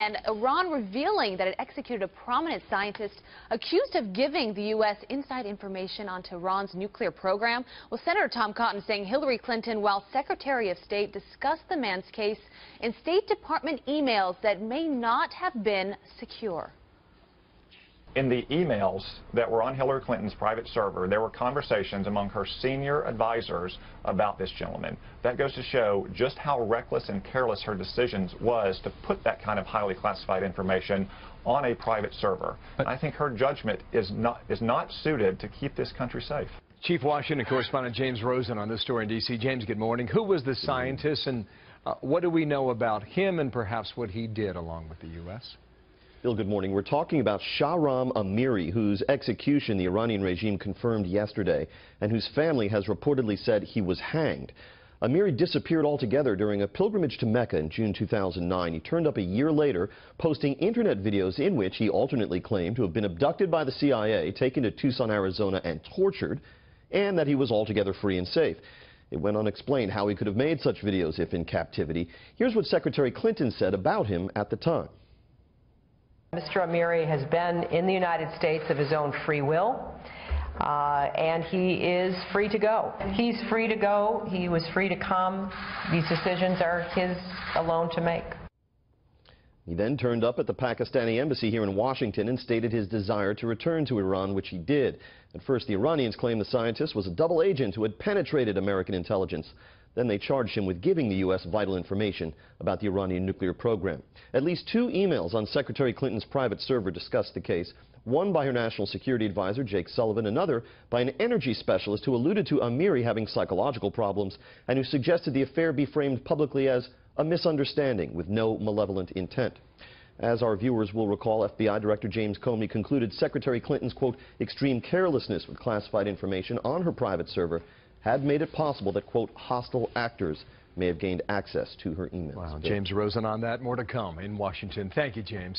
and Iran revealing that it executed a prominent scientist accused of giving the U.S. inside information on Tehran's nuclear program. Well, Senator Tom Cotton saying Hillary Clinton, while Secretary of State, discussed the man's case in State Department emails that may not have been secure. In the emails that were on Hillary Clinton's private server, there were conversations among her senior advisors about this gentleman. That goes to show just how reckless and careless her decisions was to put that kind of highly classified information on a private server. But I think her judgment is not, is not suited to keep this country safe. Chief Washington correspondent James Rosen on this story in D.C. James, good morning. Who was this scientist and uh, what do we know about him and perhaps what he did along with the U.S.? Bill, good morning. We're talking about Shahram Amiri, whose execution the Iranian regime confirmed yesterday and whose family has reportedly said he was hanged. Amiri disappeared altogether during a pilgrimage to Mecca in June 2009. He turned up a year later, posting internet videos in which he alternately claimed to have been abducted by the CIA, taken to Tucson, Arizona, and tortured, and that he was altogether free and safe. It went unexplained how he could have made such videos if in captivity. Here's what Secretary Clinton said about him at the time. Mr. Amiri has been in the United States of his own free will, uh, and he is free to go. He's free to go. He was free to come. These decisions are his alone to make. He then turned up at the Pakistani embassy here in Washington and stated his desire to return to Iran, which he did. At first, the Iranians claimed the scientist was a double agent who had penetrated American intelligence. Then they charged him with giving the U.S. vital information about the Iranian nuclear program. At least two emails on Secretary Clinton's private server discussed the case, one by her national security advisor, Jake Sullivan, another by an energy specialist who alluded to Amiri having psychological problems and who suggested the affair be framed publicly as a misunderstanding with no malevolent intent. As our viewers will recall, FBI Director James Comey concluded Secretary Clinton's, quote, extreme carelessness with classified information on her private server had made it possible that, quote, hostile actors may have gained access to her emails. Wow, James Rosen on that. More to come in Washington. Thank you, James.